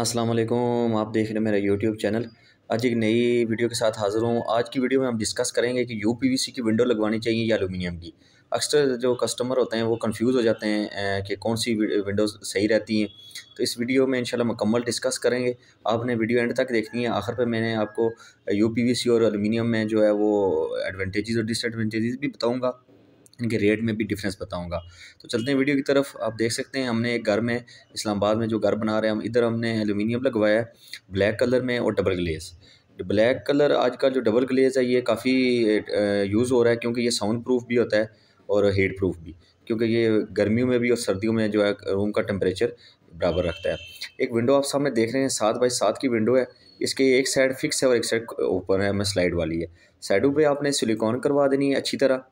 अस्सलाम वालेकुम आप देख रहे हैं मेरा यूट्यूब चैनल आज एक नई वीडियो के साथ हाज़िर हूँ आज की वीडियो में हम डिस्कस करेंगे कि यू पी वी सी की विंडो लगवानी चाहिए या एलुमिनियम की अक्सर जो कस्टमर होते हैं वो कंफ्यूज हो जाते हैं कि कौन सी विंडोज़ सही रहती हैं तो इस वीडियो में इंशाल्लाह मुकम्मल डिस्कस करेंगे आपने वीडियो एंड तक देखनी है आखिर पे मैंने आपको यू पी वी सी और एलुमिनियम में जो है वो एडवांटेजेस और डिसएडवांटेजेस भी बताऊँगा इनके रेट में भी डिफरेंस बताऊंगा तो चलते हैं वीडियो की तरफ आप देख सकते हैं हमने एक घर में इस्लामाबाद में जो घर बना रहे हैं हम इधर हमने एलुमिनियम लगवाया है ब्लैक कलर में और डबल ग्लेस ब्लैक कलर आज का जो डबल ग्लेस है ये काफ़ी यूज़ हो रहा है क्योंकि ये साउंड प्रूफ भी होता है और हीट प्रूफ भी क्योंकि ये गर्मियों में भी और सर्दियों में जो है रूम का टेम्परेचर बराबर रखता है एक विंडो आप सामने देख रहे हैं सात बाई सात की विंडो है इसके एक साइड फिक्स है और एक साइड ओपन है मैं स्लाइड वाली है साइडों पे आपने सिलिकॉन करवा देनी है अच्छी तरह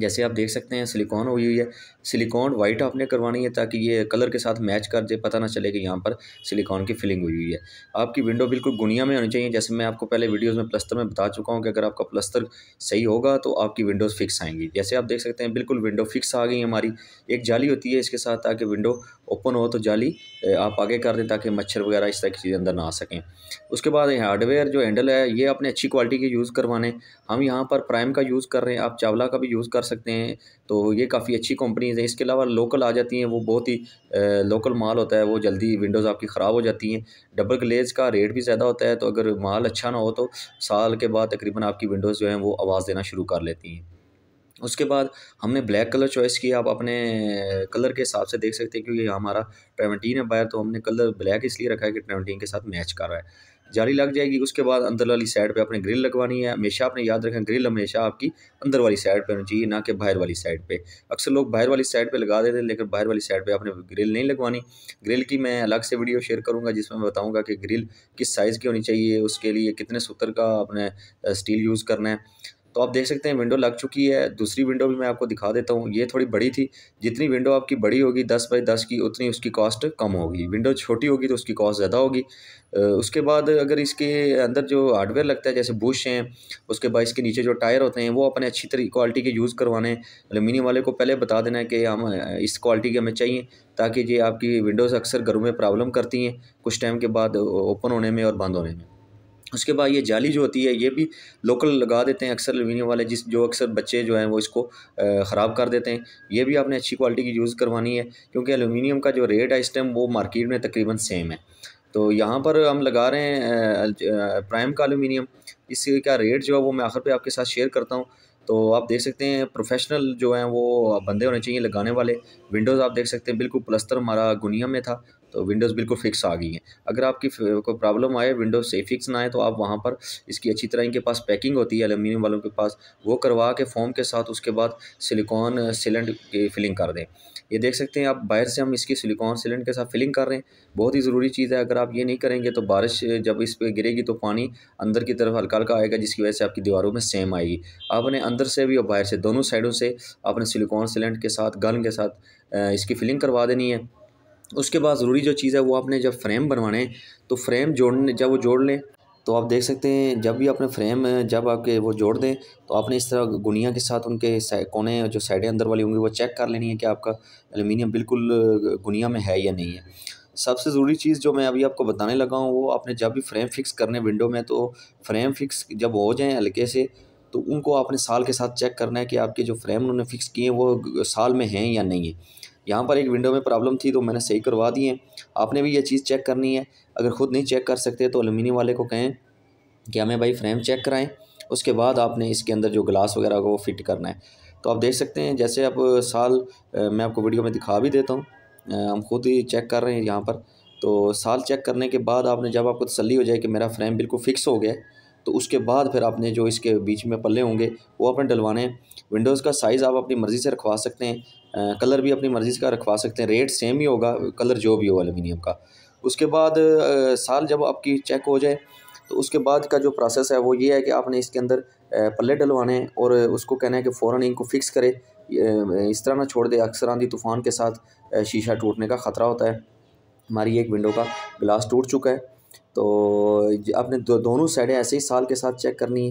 जैसे आप देख सकते हैं सिलिकॉन हुई हुई है सिलिकॉन वाइट आपने करवानी है ताकि ये कलर के साथ मैच कर दे पता ना चले कि यहाँ पर सिलिकॉन की फिलिंग हुई हुई है आपकी विंडो बिल्कुल गुनिया में होनी चाहिए जैसे मैं आपको पहले वीडियोज़ में प्लस्तर में बता चुका हूँ कि अगर आपका प्लस्तर सही होगा तो आपकी विंडोज़ फिक्स आएंगी जैसे आप देख सकते हैं बिल्कुल विंडो फिक्स आ गई हमारी एक जाली होती है इसके साथ ताकि विंडो ओपन हो तो जाली आप आगे कर दें ताकि मच्छर वगैरह इस तरह की चीज़ें अंदर ना आ सकें उसके बाद हार्डवेयर जो हैंडल है ये अपने अच्छी क्वालिटी के यूज़ करवाने हम यहाँ पर प्राइम का यूज़ कर रहे हैं आप चावला का भी यूज़ कर सकते हैं तो ये काफ़ी अच्छी कंपनीज़ हैं इसके अलावा लोकल आ जाती हैं वो बहुत ही लोकल माल होता है वो जल्दी विंडोज़ आपकी ख़राब हो जाती हैं डबल ग्लेज का रेट भी ज़्यादा होता है तो अगर माल अच्छा ना हो तो साल के बाद तकरीबन आपकी विंडोज़ जो हैं वो आवाज़ देना शुरू कर लेती हैं उसके बाद हमने ब्लैक कलर चॉइस किया आप अपने कलर के हिसाब से देख सकते हैं क्योंकि हमारा ट्रेवनटीन है बायर तो हमने कलर ब्लैक इसलिए रखा है कि ट्रेवनटीन के साथ मैच कर रहा है जाली लग जाएगी उसके बाद अंदर वाली साइड पे आपने ग्रिल लगवानी है हमेशा आपने याद रखें ग्रिल हमेशा आपकी अंदर वाली साइड पे होनी चाहिए ना कि बाहर वाली साइड पे अक्सर लोग बाहर वाली साइड पे लगा देते हैं लेकिन बाहर वाली साइड पे आपने ग्रिल नहीं लगवानी ग्रिल की मैं अलग से वीडियो शेयर करूँगा जिसमें मैं बताऊँगा कि ग्रिल किस साइज़ की होनी चाहिए उसके लिए कितने सूत्र का अपने स्टील यूज़ करना है तो आप देख सकते हैं विंडो लग चुकी है दूसरी विंडो भी मैं आपको दिखा देता हूँ ये थोड़ी बड़ी थी जितनी विंडो आपकी बड़ी होगी दस बाई दस की उतनी उसकी कॉस्ट कम होगी विंडो छोटी होगी तो उसकी कॉस्ट ज़्यादा होगी उसके बाद अगर इसके अंदर जो हार्डवेयर लगता है जैसे बुश हैं उसके बाद इसके नीचे जो टायर होते हैं वो अपने अच्छी तरी क्वालिटी के यूज़ करवाने अलूमिनियम मतलब वाले को पहले बता देना है कि हम इस क्वालिटी के हमें चाहिए ताकि ये आपकी विंडोज़ अक्सर घरों में प्रॉब्लम करती हैं कुछ टाइम के बाद ओपन होने में और बंद होने में उसके बाद ये जाली जो होती है ये भी लोकल लगा देते हैं अक्सर एलुमिनियम वाले जिस जो अक्सर बच्चे जो हैं वो इसको ख़राब कर देते हैं ये भी आपने अच्छी क्वालिटी की यूज़ करवानी है क्योंकि एलुमिनियम का जो रेट है इस टाइम वो मार्केट में तकरीबन सेम है तो यहाँ पर हम लगा रहे हैं प्राइम का एलुमिनियम इसका रेट जो है वो मैं आखिर पर आपके साथ शेयर करता हूँ तो आप देख सकते हैं प्रोफेशनल जो हैं वो बंदे होने चाहिए लगाने वाले विंडोज़ आप देख सकते हैं बिल्कुल प्लस्तर हमारा गुनिया में था तो विंडोज़ बिल्कुल फिक्स आ गई हैं अगर आपकी कोई प्रॉब्लम आए विंडोज़ से फिक्स ना आए तो आप वहाँ पर इसकी अच्छी तरह इनके पास पैकिंग होती है एलुमिनियम वालों के पास वो करवा के फॉर्म के साथ उसके बाद सिलिकॉन सिलेंड की फिलिंग कर दें ये देख सकते हैं आप बाहर से हम इसकी सिलिकॉन सिलेंड के साथ फिलिंग कर रहे हैं बहुत ही ज़रूरी चीज़ है अगर आप ये नहीं करेंगे तो बारिश जब इस पर गिरेगी तो पानी अंदर की तरफ हल्का हल्का आएगा जिसकी वजह से आपकी दीवारों में सेम आएगी आपने अंदर से भी और बाहर से दोनों साइडों से आपने सिलिकॉन सिलेंड के साथ गन के साथ इसकी फिलिंग करवा देनी है उसके बाद ज़रूरी जो चीज़ है वो आपने जब फ्रेम बनवाने तो फ्रेम जोड़ने जब वो जोड़ लें तो आप देख सकते हैं जब भी आपने फ्रेम जब आपके वो जोड़ दें तो आपने इस तरह गुनिया के साथ उनके कोने जो साइडें अंदर वाली होंगी वो चेक कर लेनी है कि आपका एलुमिनियम बिल्कुल गुनिया में है या नहीं है सबसे ज़रूरी चीज़ जो मैं अभी आपको बताने लगा हूँ वो आपने जब भी फ्रेम फिक्स करने विंडो में तो फ्रेम फिक्स जब हो जाएँ हल्के से तो उनको आपने साल के साथ चेक करना है कि आपके जो फ्रेम उन्होंने फ़िक्स किए हैं वो साल में हैं या नहीं है यहाँ पर एक विंडो में प्रॉब्लम थी तो मैंने सही करवा दी है आपने भी ये चीज़ चेक करनी है अगर ख़ुद नहीं चेक कर सकते तो अलूमिनियम वाले को कहें कि हमें भाई फ्रेम चेक कराएं उसके बाद आपने इसके अंदर जो ग्लास वगैरह होगा वो फिट करना है तो आप देख सकते हैं जैसे आप साल मैं आपको वीडियो में दिखा भी देता हूँ हम खुद ही चेक कर रहे हैं यहाँ पर तो साल चेक करने के बाद आपने जब आपको तसली हो जाए कि मेरा फ्रेम बिल्कुल फ़िक्स हो गया है तो उसके बाद फिर आपने जो इसके बीच में पल्ले होंगे वो आपने डलवाने हैं विंडोज़ का साइज़ आप अपनी मर्ज़ी से रखवा सकते हैं कलर भी अपनी मर्ज़ी का रखवा सकते हैं रेट सेम ही होगा कलर जो भी हो एलुमिनियम का उसके बाद साल जब आपकी चेक हो जाए तो उसके बाद का जो प्रोसेस है वो ये है कि आपने इसके अंदर पल्ले डलवाने और उसको कहना है कि फ़ौरन इनको फ़िक्स करे इस तरह ना छोड़ दे अक्सर आंधी तूफ़ान के साथ शीशा टूटने का ख़तरा होता है हमारी एक विंडो का ग्लास टूट चुका है तो आपने दो, दोनों साइडें ऐसे ही साल के साथ चेक करनी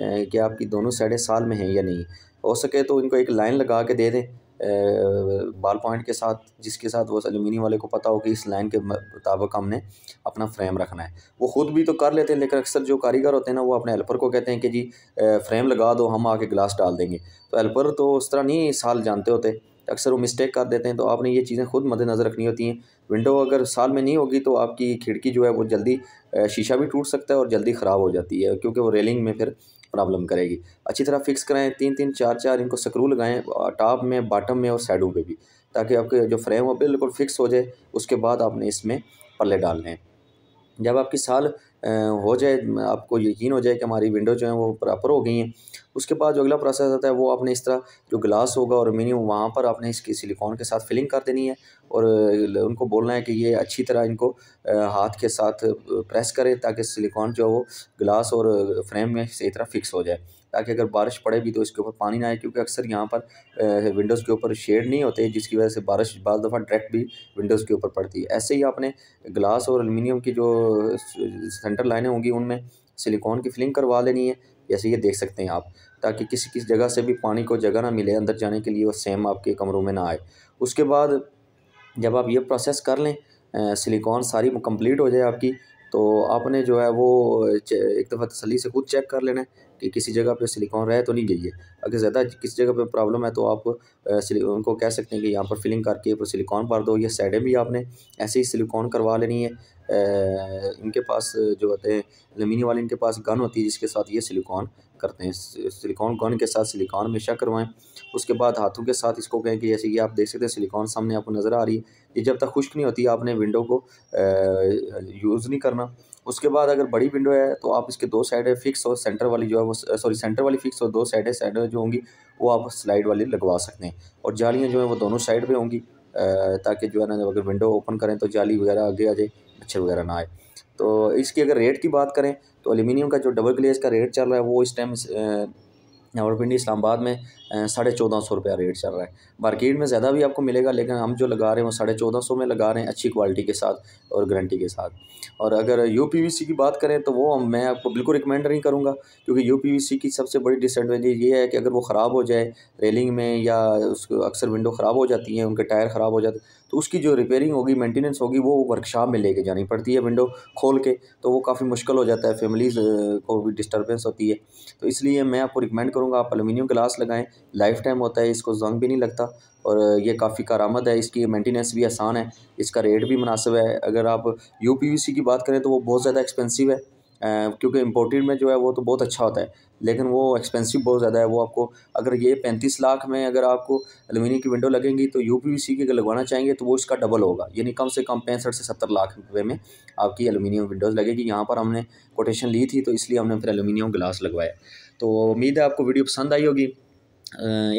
है कि आपकी दोनों साइडें साल में हैं या नहीं हो सके तो इनको एक लाइन लगा के दे दें बाल पॉइंट के साथ जिसके साथ वो एलुमिनियम वाले को पता हो कि इस लाइन के मुताबिक हमने अपना फ्रेम रखना है वो ख़ुद भी तो कर लेते हैं लेकिन अक्सर जो कारीगर होते हैं ना वो अपने हेल्पर को कहते हैं कि जी फ्रेम लगा दो हम आके ग्लास डाल देंगे तो हेल्पर तो उस तरह नहीं साल जानते होते अक्सर वो मिस्टेक कर देते हैं तो आपने ये चीज़ें खुद मद्देनज़र रखनी होती हैं विंडो अगर साल में नहीं होगी तो आपकी खिड़की जो है वो जल्दी शीशा भी टूट सकता है और जल्दी ख़राब हो जाती है क्योंकि वो रेलिंग में फिर प्रॉब्लम करेगी अच्छी तरह फिक्स कराएं तीन तीन चार चार इनको स्क्रू लगाएं टॉप में बॉटम में और साइडों पे भी ताकि आपके जो फ्रेम हो बिल्कुल फिक्स हो जाए उसके बाद आपने इसमें पल्ले डालने हैं जब आपकी साल हो जाए आपको यकीन हो जाए कि हमारी विंडो जो है वो प्रॉपर हो गई हैं उसके बाद जो अगला प्रोसेस आता है वो आपने इस तरह जो ग्लास होगा और मिनिमम वहाँ पर आपने इसकी सिलिकॉन के साथ फिलिंग कर देनी है और उनको बोलना है कि ये अच्छी तरह इनको हाथ के साथ प्रेस करें ताकि सिलिकॉन जो है वो ग्लास और फ्रेम में सही तरह फिक्स हो जाए ताकि अगर बारिश पड़े भी तो इसके ऊपर पानी ना आए क्योंकि अक्सर यहाँ पर विंडोज़ के ऊपर शेड नहीं होते जिसकी वजह से बारिश बज दफ़ा डायरेक्ट भी विंडोज़ के ऊपर पड़ती है ऐसे ही आपने ग्लास और अलमिनियम की जो सेंटर लाइनें होंगी उनमें सिलिकॉन की फिलिंग करवा लेनी है जैसे ये देख सकते हैं आप ताकि किसी किसी जगह से भी पानी को जगह ना मिले अंदर जाने के लिए वो सेम आपके कमरों में ना आए उसके बाद जब आप ये प्रोसेस कर लें सिलिकॉन सारी कंप्लीट हो जाए आपकी तो आपने जो है वो एक दफ़ा तसली से खुद चेक कर लेना है कि किसी जगह पे सिलिकॉन रहे तो नहीं गई है अगर ज़्यादा किसी जगह पे प्रॉब्लम है तो आप उनको कह सकते हैं कि यहाँ पर फिलिंग करके ऊपर सिलिकॉन भर दो या साइडें भी आपने ऐसे ही सिलिकॉन करवा लेनी है इनके पास जो होते हैं जमीनी वाले इनके पास गन होती है जिसके साथ ये सिलिकॉन करते हैं सिलिकॉन गन के साथ सिलिकॉन में शक करवाएं उसके बाद हाथों के साथ इसको कहें कि जैसे ये आप देख सकते हैं सिलिकॉन सामने आपको नज़र आ रही है ये जब तक खुश्क नहीं होती आपने विंडो को यूज़ नहीं करना उसके बाद अगर बड़ी विंडो है तो आप इसके दो साइड फिक्स और सेंटर वाली जो है वो सॉरी सेंटर वाली फिक्स और दो साइड साइड जो होंगी वो आप स्लाइड वाली लगवा सकते हैं और जालियाँ जो हैं वो दोनों साइड पर होंगी ताकि जो है ना अगर विंडो ओपन करें तो जाली वगैरह आगे आ जाए मच्छर वगैरह ना आए तो इसकी अगर रेट की बात करें तो एलुमिनियम का जो डबल ग्लेस का रेट चल रहा है वो इस टाइम रावलपिंडी इस्लामाबाद में साढ़े चौदह सौ रुपया रेट चल रहा है मार्केट में ज़्यादा भी आपको मिलेगा लेकिन हम जो लगा रहे हैं वो साढ़े चौदह सौ में लगा रहे हैं अच्छी क्वालिटी के साथ और गारंटी के साथ और अगर यू पी वी सी की बात करें तो वो मैं आपको बिल्कुल रिकमेंड नहीं करूँगा क्योंकि यू पी वी सी की सबसे बड़ी डिसएडवेंटेज ये है कि अगर वो ख़राब हो जाए रेलिंग में या उसको अक्सर विंडो ख़राब हो जाती हैं उनके टायर ख़राब हो जाते तो उसकी जो रिपेयरिंग होगी मेंटेनेंस होगी वो वर्कशॉप में लेके जानी पड़ती है विंडो खोल के तो वो काफ़ी मुश्किल हो जाता है फैमिलीज़ को भी डिस्टर्बेंस होती है तो इसलिए मैं आपको रिकमेंड करूँगा आप अलूमिनियम ग्लास लगाएं लाइफ टाइम होता है इसको जंग भी नहीं लगता और ये काफ़ी कारामद है इसकी मेंटेनेंस भी आसान है इसका रेट भी मुनासिब है अगर आप यू की बात करें तो वो बहुत ज़्यादा एक्सपेंसिव है क्योंकि इम्पोर्टेड में जो है वो तो बहुत अच्छा होता है लेकिन वो एक्सपेंसिव बहुत ज़्यादा है वो आपको अगर ये पैंतीस लाख में अगर आपको अलमिनी की विंडो लगेंगी तो यू पी की अगर लगवाना चाहेंगे तो वो इसका डबल होगा यानी कम से कम पैंसठ से सत्तर लाख रुपये में आपकी एलुमिनियम विंडोज़ लगेगी यहाँ पर हमने कोटेशन ली थी तो इसलिए हमने फिर एलुमिनियम ग्लास लगवाया तो उम्मीद है आपको वीडियो पसंद आई होगी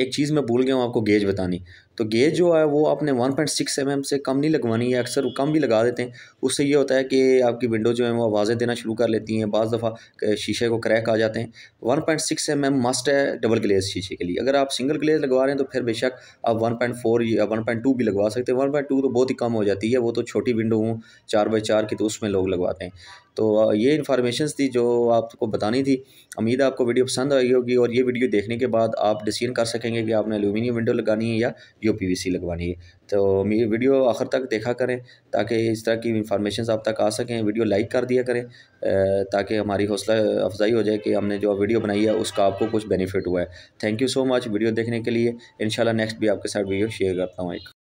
एक चीज़ मैं भूल गया हूँ आपको गेज बतानी तो गेज जो है वो आपने 1.6 पॉइंट mm से कम नहीं लगवानी है अक्सर कम भी लगा देते हैं उससे ये होता है कि आपकी विंडो जो है वो आवाज़ें देना शुरू कर लेती हैं बज़ दफ़ा शीशे को क्रैक आ जाते हैं 1.6 पॉइंट mm मस्ट है डबल ग्लेज शीशे के लिए अगर आप सिंगल ग्लेज लगवा रहे हैं तो फिर बेशक आप 1.4 या 1.2 भी लगवा सकते हैं 1.2 तो बहुत ही कम हो जाती है वो तो छोटी विंडो हूँ चार बाई चार की तो उसमें लोग लगवाते हैं तो ये इन्फॉर्मेशन थी जो आपको बतानी थी उम्मीद है आपको वीडियो पसंद आई होगी और ये वीडियो देखने के बाद आप डिसीजन कर सकेंगे कि आपने एलुमिनियम विंडो लगानी है या यू पी लगवानी है तो मेरी वीडियो आखिर तक देखा करें ताकि इस तरह की इंफॉर्मेशन आप तक आ सकें वीडियो लाइक कर दिया करें ताकि हमारी हौसला अफजाई हो जाए कि हमने जो वीडियो बनाई है उसका आपको कुछ बेनिफिट हुआ है thank you so much video देखने के लिए इन नेक्स्ट भी आपके साथ वीडियो शेयर करता हूँ एक